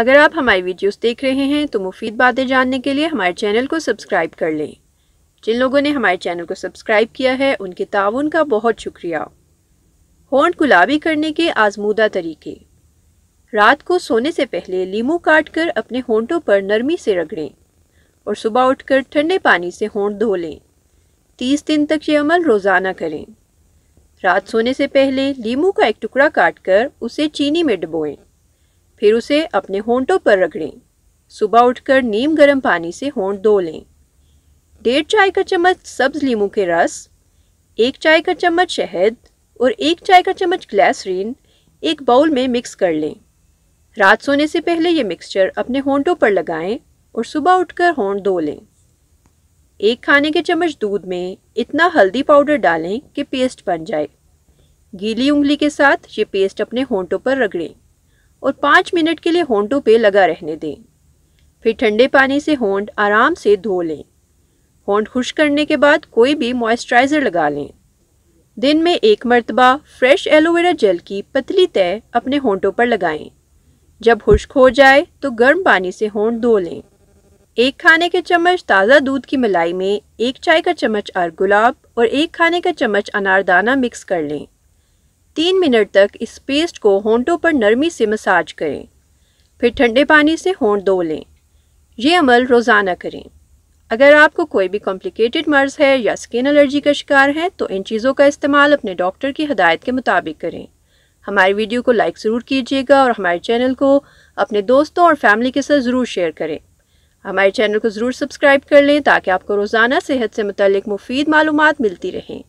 अगर आप हमारी वीडियोस देख रहे हैं तो मुफीद बातें जानने के लिए हमारे चैनल को सब्सक्राइब कर लें जिन लोगों ने हमारे चैनल को सब्सक्राइब किया है उनके ताउन का बहुत शुक्रिया होंड गुलाबी करने के आजमूदा तरीके रात को सोने से पहले लीमू काट कर अपने होंटों पर नरमी से रगड़ें और सुबह उठकर ठंडे पानी से होंड धो लें तीस दिन तक ये अमल रोज़ाना करें रात सोने से पहले लीमू का एक टुकड़ा काट कर उसे चीनी में डुबोएं फिर उसे अपने होंठों पर रगड़ें सुबह उठकर नीम गर्म पानी से होंठ धो लें डेढ़ चाय का चम्मच सब्ज लीमू के रस एक चाय का चम्मच शहद और एक चाय का चम्मच ग्लैसरीन एक बाउल में मिक्स कर लें रात सोने से पहले ये मिक्सचर अपने होंठों पर लगाएं और सुबह उठकर होंठ धो लें एक खाने के चम्मच दूध में इतना हल्दी पाउडर डालें कि पेस्ट बन जाए गीली उंगली के साथ ये पेस्ट अपने होंठों पर रगड़ें और पाँच मिनट के लिए होंटों पे लगा रहने दें फिर ठंडे पानी से होंट आराम से धो लें होंट खुश करने के बाद कोई भी मॉइस्चराइज़र लगा लें दिन में एक मरतबा फ्रेश एलोवेरा जेल की पतली तय अपने होंटों पर लगाएं। जब खुश्क हो जाए तो गर्म पानी से होंट धो लें एक खाने के चम्मच ताज़ा दूध की मलाई में एक चाय का चम्मच अर गुलाब और एक खाने का चम्मच अनारदाना मिक्स कर लें तीन मिनट तक इस पेस्ट को होंठों पर नरमी से मसाज करें फिर ठंडे पानी से होंठ धो लें ये अमल रोज़ाना करें अगर आपको कोई भी कॉम्प्लिकेटेड मर्ज़ है या स्किन एलर्जी का शिकार है तो इन चीज़ों का इस्तेमाल अपने डॉक्टर की हदायत के मुताबिक करें हमारी वीडियो को लाइक ज़रूर कीजिएगा और हमारे चैनल को अपने दोस्तों और फैमिली के साथ ज़रूर शेयर करें हमारे चैनल को ज़रूर सब्सक्राइब कर लें ताकि आपको रोज़ाना सेहत से मतलब मुफीद मालूम मिलती रहें